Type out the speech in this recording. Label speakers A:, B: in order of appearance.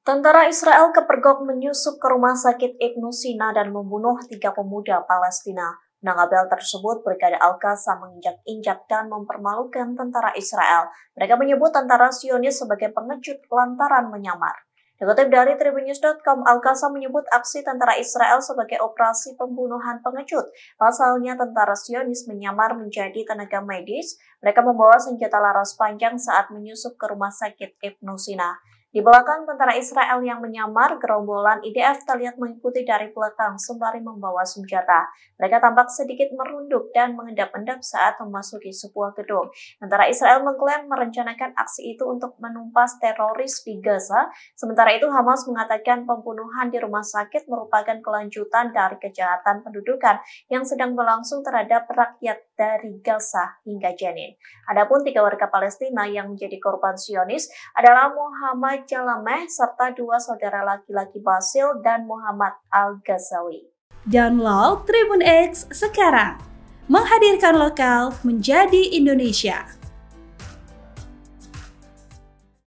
A: Tentara Israel kepergok menyusup ke rumah sakit Ibnu Sina dan membunuh tiga pemuda Palestina. Nangabel tersebut Brigade al qasa menginjak-injak dan mempermalukan tentara Israel. Mereka menyebut tentara Sionis sebagai pengecut lantaran menyamar. Dikutip dari tribunnews.com, Al-Qassam menyebut aksi tentara Israel sebagai operasi pembunuhan pengecut. Pasalnya, tentara Sionis menyamar menjadi tenaga medis. Mereka membawa senjata laras panjang saat menyusup ke rumah sakit Ibnu Sina. Di belakang tentara Israel yang menyamar, gerombolan IDF terlihat mengikuti dari belakang sembari membawa senjata. Mereka tampak sedikit merunduk dan mengendap-endap saat memasuki sebuah gedung. Tentara Israel mengklaim merencanakan aksi itu untuk menumpas teroris di Gaza. Sementara itu Hamas mengatakan pembunuhan di rumah sakit merupakan kelanjutan dari kejahatan pendudukan yang sedang berlangsung terhadap rakyat dari Gaza hingga Jenin. Adapun tiga warga Palestina yang menjadi korban Sionis adalah Muhammad Ahmad Jalameh serta dua saudara laki-laki Basil dan Muhammad al ghazali
B: Download Tribun X sekarang, menghadirkan lokal menjadi Indonesia.